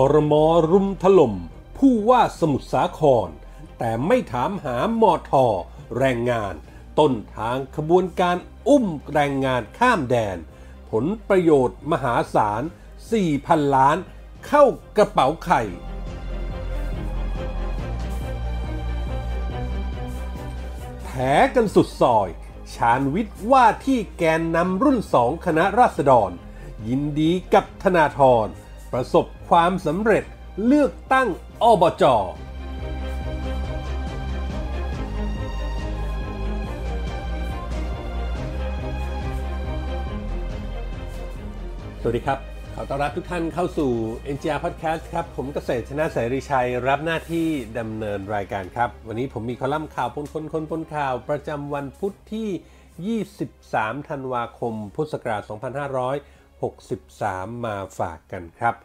คอรมอรุมถล่มผู้ว่าสมุทรสาคร แต่ไม่ถามหามอทอแรงงาน ต้นทางขบวนการอุ้มแรงงานข้ามแดน ผลประโยชน์มหาศาล4,000ล้านเข้ากระเป๋าไข่แลกันสุดซอย ชาญวิทย์ว่าที่แกนนำรุ่นสองคณะราษฎร ยินดีกับธนาธรประสบความสำเร็จเลือกตั้งอบจ สวัสดีครับ ขอต้อนรับทุกท่านเข้าสู่ NGR Podcast ครับ ผมเกษตรชนะสายริชัยรับหน้าที่ดำเนินรายการครับ วันนี้ผมมีคอลัมน์ข่าวปนคนคนปนข่าวประจำวันพุทธที่ 23ธันวาคม พุทธศักราช2563 มาฝากกันครับ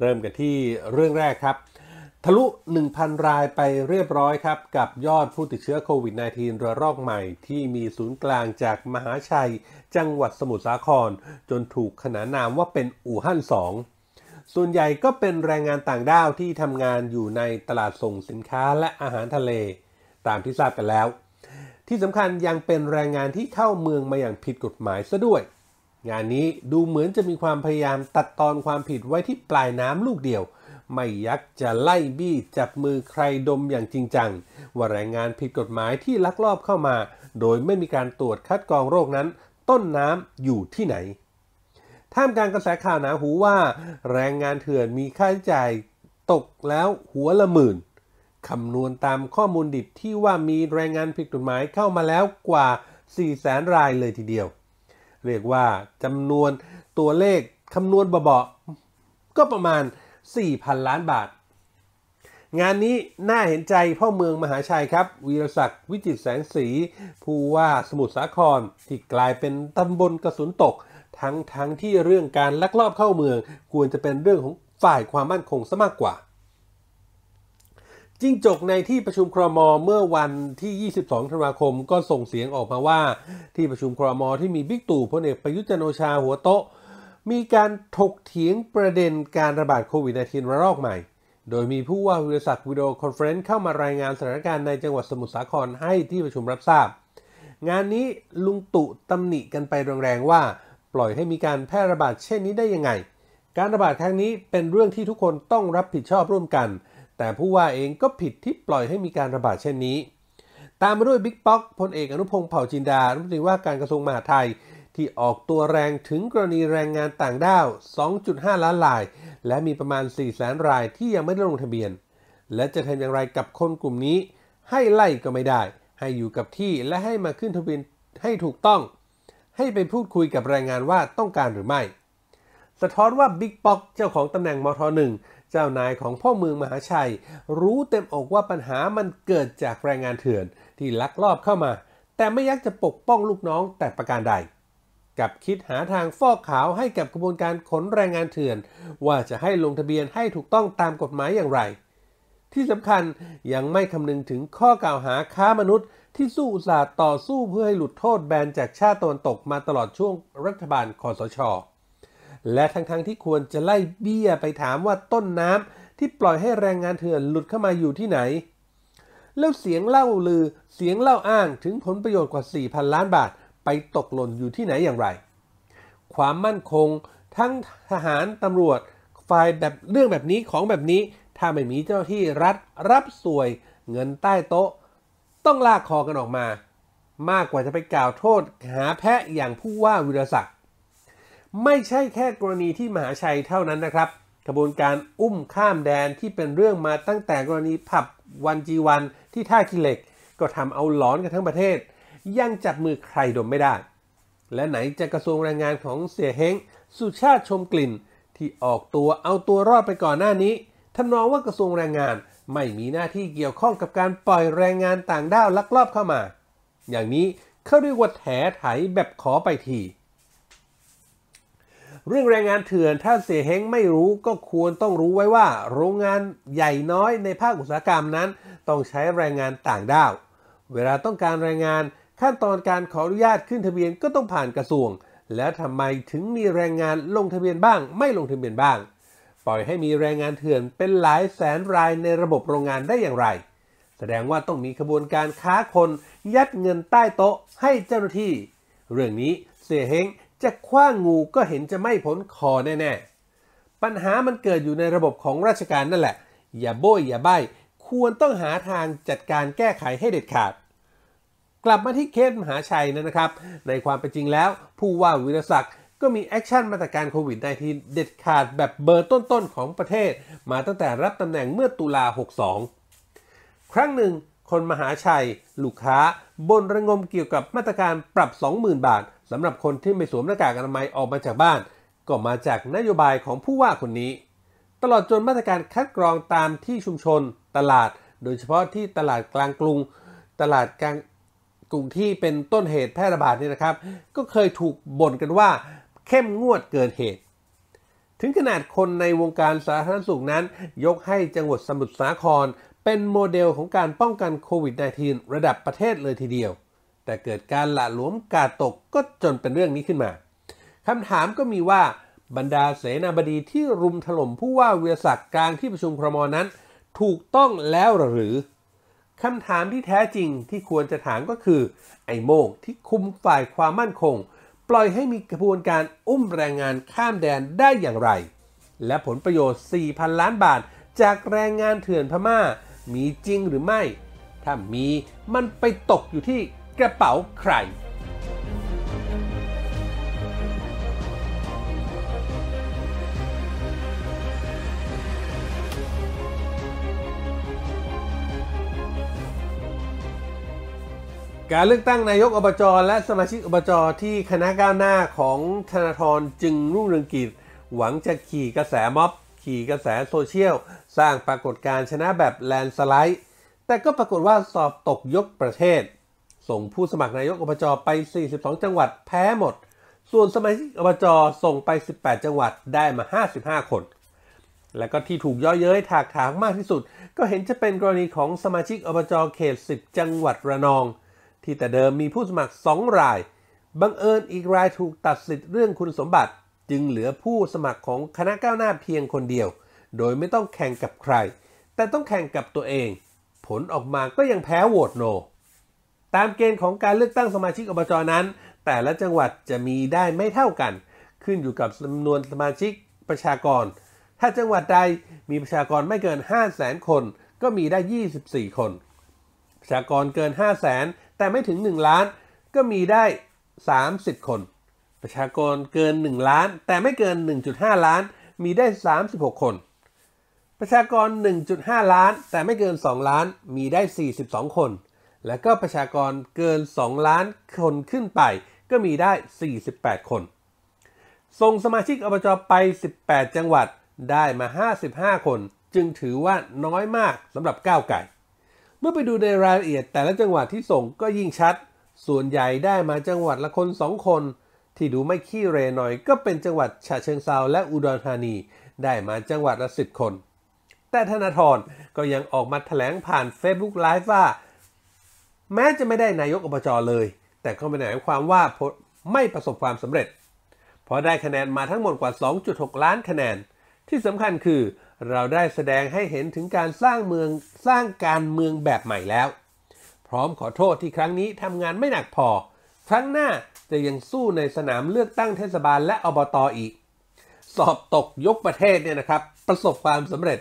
เริ่มกันที่เรื่องแรกครับ ทะลุ 1,000 รายไปเรียบร้อยครับกับยอดผู้ติดเชื้อโควิด -19 ระลอกใหม่ที่มีศูนย์กลางจากมหาชัย จังหวัดสมุทรสาคร จนถูกขนานนามว่าเป็นอู่ฮั่น2 ส่วนใหญ่ก็เป็นแรงงานต่างด้าวที่ทำงานอยู่ในตลาดส่งสินค้าและอาหารทะเล ตามที่ทราบกันแล้ว ที่สำคัญยังเป็นแรงงานที่เข้าเมืองมาอย่างผิดกฎหมายซะด้วยงานนี้ดูเหมือนจะมีความพยายามตัดตอนความผิดไว้ที่ปลายน้ำลูกเดียว ไม่ยักจะไล่บี้จับมือใครดมอย่างจริงจัง ว่าแรงงานผิดกฎหมายที่ลักลอบเข้ามา โดยไม่มีการตรวจคัดกรองโรคนั้น ต้นน้ำอยู่ที่ไหน ท่ามกลางกระแสข่าวหนาหูว่าแรงงานเถื่อนมีค่าใช้จ่าย ตกแล้วหัวละหมื่นคำนวณตามข้อมูลดิบที่ว่ามีแรงงานผิดกฎหมายเข้ามาแล้วกว่า4 0 0แสนรายเลยทีเดียวเรียกว่าจำนวนตัวเลขคำนวณเบาๆก็ประมาณ 4,000 ล้านบาท งานนี้น่าเห็นใจพ่อเมืองมหาชัยครับวีรศักดิ์วิจิตแสงสีผู้ว่าสมุทรสาครที่กลายเป็นตำบลกระสุนตก ทั้งทั้งที่เรื่องการลักลอบเข้าเมืองควรจะเป็นเรื่องของฝ่ายความมั่นคงซะมากกว่าจิ้งจกในที่ประชุมครม เมื่อวันที่ 22ธันวาคมก็ส่งเสียงออกมาว่าที่ประชุมครม ที่มีบิ๊กตู่พลเอกประยุทธ์จันโอชาหัวโตะมีการถกเถียงประเด็นการระบาดโควิด -19 ระลอกใหม่ โดยมีผู้ว่าวิทยศักดิ์วิดีโอคอนเฟรนซ์เข้ามารายงานสถานการณ์ในจังหวัดสมุทรสาครให้ที่ประชุมรับทราบ งานนี้ลุงตู่ตำหนิกันไปแรงๆว่าปล่อยให้มีการแพร่ระบาดเช่นนี้ได้ยังไง การระบาดครั้งนี้เป็นเรื่องที่ทุกคนต้องรับผิดชอบร่วมกันแต่ผู้ว่าเองก็ผิดที่ปล่อยให้มีการระบาดเช่นนี้ ตามมาด้วยบิ๊กป๊อกพลเอกอนุพงศ์เผ่าจินดารัฐมนตรีว่าการกระทรวงมหาดไทย ที่ออกตัวแรงถึงกรณีแรงงานต่างด้าว 2.5 ล้านราย และมีประมาณ 4 แสนรายที่ยังไม่ได้ลงทะเบียน และจะทำอย่างไรกับคนกลุ่มนี้ ให้ไล่ก็ไม่ได้ ให้อยู่กับที่และให้มาขึ้นทะเบียนให้ถูกต้อง ให้ไปพูดคุยกับแรงงานว่าต้องการหรือไม่ สะท้อนว่าบิ๊กป๊อกเจ้าของตำแหน่งมทหนึ่งเจ้านายของพ่อเมืองมหาชัยรู้เต็มอกว่าปัญหามันเกิดจากแรงงานเถื่อนที่ลักลอบเข้ามา แต่ไม่ยักจะปกป้องลูกน้องแต่ประการใดกับคิดหาทางฟอกขาวให้กับกระบวนการขนแรงงานเถื่อน ว่าจะให้ลงทะเบียนให้ถูกต้องตามกฎหมายอย่างไร ที่สำคัญยังไม่คำนึงถึงข้อกล่าวหาค้ามนุษย์ ที่สู้อุตสาห์ต่อสู้เพื่อให้หลุดโทษแบนจากชาติตะวันตกมาตลอดช่วงรัฐบาลคอสชและทั้งๆทที่ควรจะไล่เบี้ยไปถามว่าต้นน้ำที่ปล่อยให้แรงงานเถื่อนหลุดเข้ามาอยู่ที่ไหน แล้วเสียงเล่าลือเสียงเล่าอ้างถึงผลประโยชน์กว่า 4,000 ล้านบาท ไปตกหล่นอยู่ที่ไหนอย่างไร ความมั่นคงทั้งทหารตำรวจฝ่ายแบบเรื่องแบบนี้ของแบบนี้ ถ้าไม่มีเจ้าที่ รัฐรับสวยเงินใต้โต๊ะ ต้องลากคอกันออกมา มากกว่าจะไปกล่าวโทษ หาแพะอย่างผู้ว่าวิรศักดิไม่ใช่แค่กรณีที่มหาชัยเท่านั้นนะครับกระบวนการอุ้มข้ามแดนที่เป็นเรื่องมาตั้งแต่กรณีผับวันจีวันที่ท่ากิเหล็ก ก็ทำเอาหลอนกันทั้งประเทศ ยังจับมือใครดมไม่ได้ และไหนจะกระทรวงแรงงานของเสียเฮงสุชาติชมกลิ่น ที่ออกตัวเอาตัวรอดไปก่อนหน้านี้ทำนองว่ากระทรวงแรงงานไม่มีหน้าที่เกี่ยวข้องกับการปล่อยแรงงานต่างด้าวลักลอบเข้ามา อย่างนี้เขาเรียกว่าแถไถแบบขอไปทีเรื่องแรงงานเถื่อนถ้าเสียเฮงไม่รู้ก็ควรต้องรู้ไว้ว่า โรงงานใหญ่น้อยในภาคอุตสาหกรรมนั้น ต้องใช้แรงงานต่างด้าว เวลาต้องการแรงงานขั้นตอนการขออนุญาตขึ้นทะเบียนก็ต้องผ่านกระทรวง แล้วทำไมถึงมีแรงงานลงทะเบียนบ้างไม่ลงทะเบียนบ้าง ปล่อยให้มีแรงงานเถื่อนเป็นหลายแสนรายในระบบโรงงานได้อย่างไร แสดงว่าต้องมีขบวนการค้าคน ยัดเงินใต้โต๊ะให้เจ้าหน้าที่ เรื่องนี้เสียเฮงจะคว้างงูก็เห็นจะไม่พ้นคอแน่ๆ ปัญหามันเกิดอยู่ในระบบของราชการนั่นแหละ อย่าโบยอย่าใบควรต้องหาทางจัดการแก้ไขให้เด็ดขาด กลับมาที่เคสมหาชัยนะครับ ในความเป็นจริงแล้ว ผู้ว่าวิรศักดิ์ก็มีแอคชั่นมาตรการโควิด -19 เด็ดขาดแบบเบอร์ต้น ๆ ของประเทศ มาตั้งแต่รับตำแหน่งเมื่อตุลา62 ครั้งหนึ่ง คนมหาชัย ลูกค้าบนระงมเกี่ยวกับมาตรการปรับ 20,000 บาทสำหรับคนที่ไม่สวมหน้ากากอนามัยออกมาจากบ้าน ก็มาจากนโยบายของผู้ว่าคนนี้ ตลอดจนมาตรการคัดกรองตามที่ชุมชนตลาด โดยเฉพาะที่ตลาดกลางกรุง ตลาดกลางกรุงที่เป็นต้นเหตุแพร่ระบาดนี่นะครับ ก็เคยถูกบ่นกันว่า เข้มงวดเกินเหตุ ถึงขนาดคนในวงการสาธารณสุขนั้น ยกให้จังหวัดสมุทรสาครเป็นโมเดลของการป้องกันโควิด -19 ระดับประเทศเลยทีเดียว แต่เกิดการหละหลวมกาตกก็จนเป็นเรื่องนี้ขึ้นมา คำถามก็มีว่าบรรดาเสนาบดีที่รุมถล่มผู้ว่าเวียศักดิ์กลางที่ประชุมครมนั้น ถูกต้องแล้วหรือ คำถามที่แท้จริงที่ควรจะถามก็คือ ไอโมกที่คุมฝ่ายความมั่นคง ปล่อยให้มีกระบวนการอุ้มแรงงานข้ามแดนได้อย่างไร และผลประโยชน์4,000 ล้านบาท จากแรงงานเถื่อนพมา่ามีจริงหรือไม่ ถ้ามี มันไปตกอยู่ที่กระเป๋าใคร การเลือกตั้งนายกอบจอและสมาชิกอบจอที่คณะก้าวหน้าของธนาธรจึงรุ่งเรืองกิจ หวังจะขี่กระแสม็อบขี่กระแสโซเชียลสร้างปรากฏการชนะแบบแลนสไลด์แต่ก็ปรากฏว่าสอบตกยกประเทศ ส่งผู้สมัครนายกอบจไป 42 จังหวัดแพ้หมด ส่วนสมาชิกอบจส่งไป 18 จังหวัดได้มา 55 คน และก็ที่ถูกย่อเย้ยถากถางมากที่สุด ก็เห็นจะเป็นกรณีของสมาชิกอบจเขต 10 จังหวัดระนอง ที่แต่เดิมมีผู้สมัคร 2 รายบังเอิญอีกรายถูกตัดสิทธิ์เรื่องคุณสมบัติจึงเหลือผู้สมัครของคณะก้าวหน้าเพียงคนเดียว โดยไม่ต้องแข่งกับใคร แต่ต้องแข่งกับตัวเอง ผลออกมาก็ยังแพ้โหวตโน ตามเกณฑ์ของการเลือกตั้งสมาชิกอบจนั้น แต่ละจังหวัดจะมีได้ไม่เท่ากัน ขึ้นอยู่กับจำนวนสมาชิกประชากร ถ้าจังหวัดใดมีประชากรไม่เกิน 5 0 0แสนคน ก็มีได้ 24 คน ประชากรเกิน 5 0 0แสนแต่ไม่ถึง 1 ล้าน ก็มีได้ 30 คนประชากรเกิน 1 ล้าน แต่ไม่เกิน 1.5 ล้าน มีได้ 36 คน ประชากร 1.5 ล้านแต่ไม่เกิน 2 ล้านมีได้ 42 คน และก็ประชากรเกิน 2 ล้านคนขึ้นไป ก็มีได้48 คนส่งสมาชิกอบจไป 18 จังหวัดได้มา 55 คน จึงถือว่าน้อยมากสำหรับก้าวไก่เมื่อไปดูในรายละเอียดแต่ละจังหวัดที่ส่งก็ยิ่งชัด ส่วนใหญ่ได้มาจังหวัดละคน2คนที่ดูไม่ขี้เรหน่อยก็เป็นจังหวัดฉะเชิงเซาและอุดรธานีได้มาจังหวัดละสิบคน แต่ธนาธรก็ยังออกมาถแถลงผ่าน Facebook Live ว่า แม้จะไม่ได้นายกอบจเลย แต่ก็ไม่ได้หมายความว่าไม่ประสบความสำเร็จเพราะได้คะแนนมาทั้งหมดกว่า 2.6 ล้านคะแนน ที่สำคัญคือเราได้แสดงให้เห็นถึงการสร้างเมืองสร้างการเมืองแบบใหม่แล้ว พร้อมขอโทษที่ครั้งนี้ทำงานไม่หนักพอครั้งหน้าจะยังสู้ในสนามเลือกตั้งเทศบาลและอบตออีก สอบตกยกประเทศเนี่ยนะครับ ประสบความสำเร็จ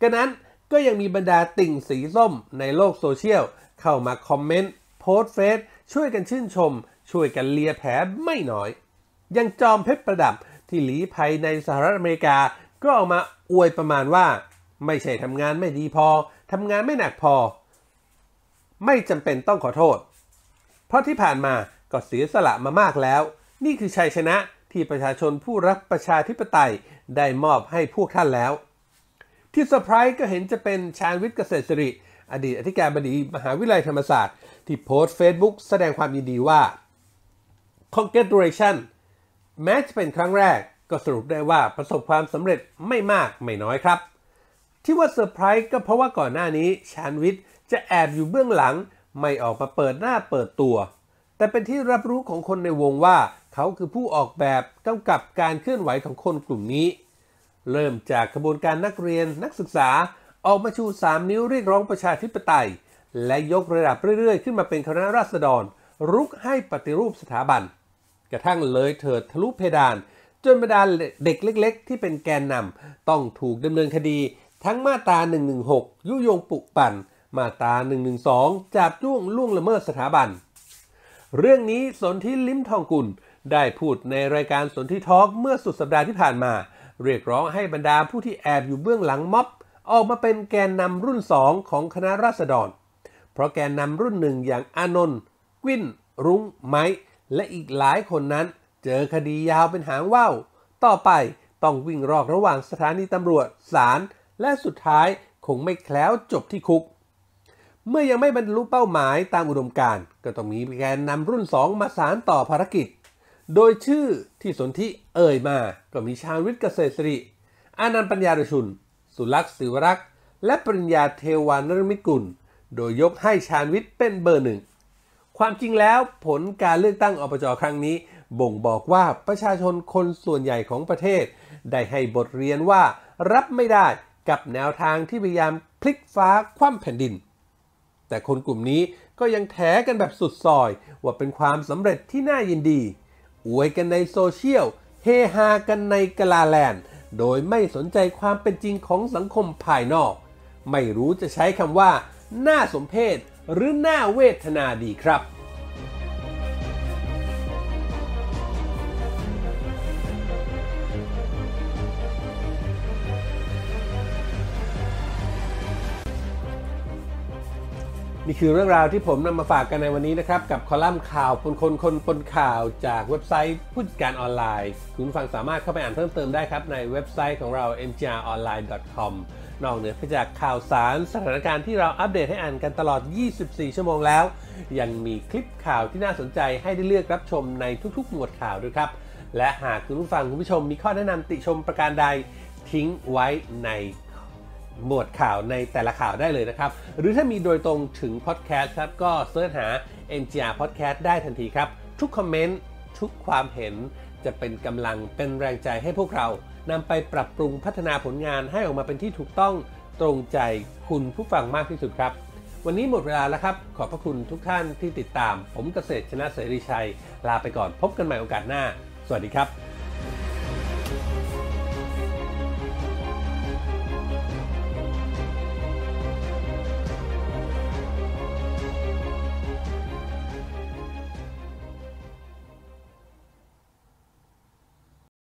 กระนั้นก็ยังมีบรรดาติ่งสีส้ม ในโลกโซเชียล เข้ามาคอมเมนต์โพสเฟซช่วยกันชื่นชม ช่วยกันเลียแผลไม่น้อย ยังจอมเพชรประดับที่หลีภัยในสหรัฐอเมริกา ก็ออกมาอวยประมาณว่า ไม่ใช่ทำงานไม่ดีพอทำงานไม่หนักพอ ไม่จำเป็นต้องขอโทษราะที่ผ่านมาก็เสียสละมามากแล้ว นี่คือชัยชนะที่ประชาชนผู้รักประชาธิปไตยได้มอบให้พวกท่านแล้ว ที่เซอร์ไพรส์ก็เห็นจะเป็นชาญวิทย์เกษตรสิริ อดีตอธิการบดีมหาวิทยาลัยธรรมศาสตร์ ที่โพสต์เฟซบุ๊กแสดงความยินดีว่า Congratulation แม้จะเป็นครั้งแรกก็สรุปได้ว่าประสบความสำเร็จไม่มาก ไม่น้อยครับ ที่ว่าเซอร์ไพรส์ก็เพราะว่าก่อนหน้านี้ชาญวิทย์จะแอบอยู่เบื้องหลังไม่ออกมาเปิดหน้าเปิดตัว แต่เป็นที่รับรู้ของคนในวงว่า เขาคือผู้ออกแบบกำกับการเคลื่อนไหวของคนกลุ่มนี้ เริ่มจากขบวนการนักเรียนนักศึกษา ออกมาชู 3 นิ้วเรียกร้องประชาธิปไตย และยกระดับเรื่อยๆ ขึ้นมาเป็นคณะราษฎรรุกให้ปฏิรูปสถาบัน กระทั่งเลยเถิดทะลุเพดาน จนบรรดาเด็กเล็กๆที่เป็นแกนนำต้องถูกดำเนินคดี ทั้งมาตรา116 ยุยงปุกปั่นมาตรา112จับจ้วงล่วงละเมิดสถาบัน เรื่องนี้สนธิลิ้มทองกุลได้พูดในรายการสนธิทอล์กเมื่อสุดสัปดาห์ที่ผ่านมา เรียกร้องให้บรรดาผู้ที่แอบอยู่เบื้องหลังม็อบ ออกมาเป็นแกนนำรุ่น 2 ของคณะราษฎรเพราะแกนนำรุ่นหนึ่งอย่างอานนท์กุ้นรุ้งไม้ และอีกหลายคนนั้น เจอคดียาวเป็นหางว่าวต่อไปต้องวิ่งรอกระหว่างสถานีตำรวจศาลและสุดท้ายคงไม่แคล้วจบที่คุกเมื่อยังไม่บรรลุเป้าหมายตามอุดมการ์ก็ต้องมีแกนนำรุ่น 2 มาสารต่อภารกิจ โดยชื่อที่สนธิเอ่ยมาก็มีชาญวิทย์เกษตรศรี อานันต์ปัญญาดชุนสุลักษ์ศิวรักษ์ และปริญญาเทวานรมิกุล โดยยกให้ชาญวิทย์เป็นเบอร์หนึ่ง ความจริงแล้วผลการเลือกตั้งอบจครั้งนี้ บ่งบอกว่าประชาชนคนส่วนใหญ่ของประเทศได้ให้บทเรียนว่ารับไม่ได้กับแนวทางที่พยายามพลิกฟ้าคว่ำแผ่นดินแต่คนกลุ่มนี้ก็ยังแถกันแบบสุดซอย ว่าเป็นความสำเร็จที่น่ายินดี อวยกันในโซเชียลเฮฮากันในกลาแลนด์ โดยไม่สนใจความเป็นจริงของสังคมภายนอก ไม่รู้จะใช้คำว่าน่าสมเพช หรือน่าเวทนาดีครับนี่คือเรื่องราวที่ผมนำมาฝากกันในวันนี้นะครับ กับคอลัมน์ข่าวปนคนคนปนข่าวจากเว็บไซต์ผู้จัดการออนไลน์ คุณฟังสามารถเข้าไปอ่านเพิ่มเติมได้ครับ ในเว็บไซต์ของเรา mgronline.com นอกเหนือไปจากข่าวสารสถานการณ์ที่เราอัปเดตให้อ่านกันตลอด 24 ชั่วโมงแล้ว ยังมีคลิปข่าวที่น่าสนใจให้ได้เลือกรับชมในทุกๆ หมวดข่าวด้วยครับและหากคุณผู้ฟังคุณผู้ชม มีข้อแนะนำติชมประการใดทิ้งไว้ในหมวดข่าวในแต่ละข่าวได้เลยนะครับ หรือถ้ามีโดยตรงถึงพอดแคสต์ครับก็เสิร์ชหา MGR Podcast ได้ทันทีครับ ทุกคอมเมนต์ทุกความเห็น จะเป็นกำลังเป็นแรงใจให้พวกเรา นำไปปรับปรุงพัฒนาผลงานให้ออกมาเป็นที่ถูกต้องตรงใจคุณผู้ฟังมากที่สุดครับ วันนี้หมดเวลาแล้วครับ ขอบพระคุณทุกท่านที่ติดตามผมเกษตรชนะเสรีชัย ลาไปก่อนพบกันใหม่โอกาสหน้าสวัสดีครับ